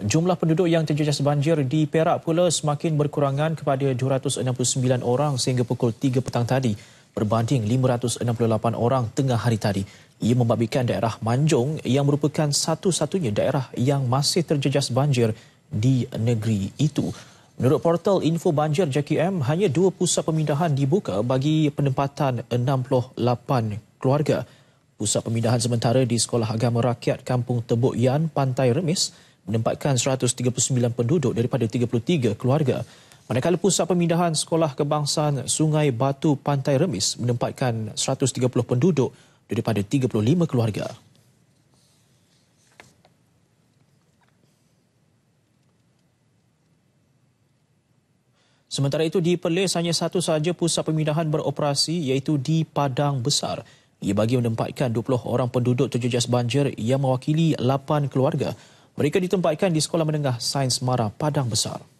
Jumlah penduduk yang terjejas banjir di Perak pula semakin berkurangan kepada 269 orang sehingga pukul 3 petang tadi berbanding 568 orang tengah hari tadi. Ia membabitkan daerah Manjung yang merupakan satu-satunya daerah yang masih terjejas banjir di negeri itu. Menurut portal info banjir JKM, hanya dua pusat pemindahan dibuka bagi penempatan 68 keluarga. Pusat pemindahan sementara di Sekolah Agama Rakyat Kampung Tebuk Yan, Pantai Remis, menempatkan 139 penduduk daripada 33 keluarga. Manakala pusat pemindahan sekolah kebangsaan Sungai Batu Pantai Remis menempatkan 130 penduduk daripada 35 keluarga. Sementara itu di Perlis hanya satu sahaja pusat pemindahan beroperasi iaitu di Padang Besar. Ia bagi menempatkan 20 orang penduduk terjejas banjir yang mewakili 8 keluarga. Mereka ditempatkan di Sekolah Menengah Sains Mara Padang Besar.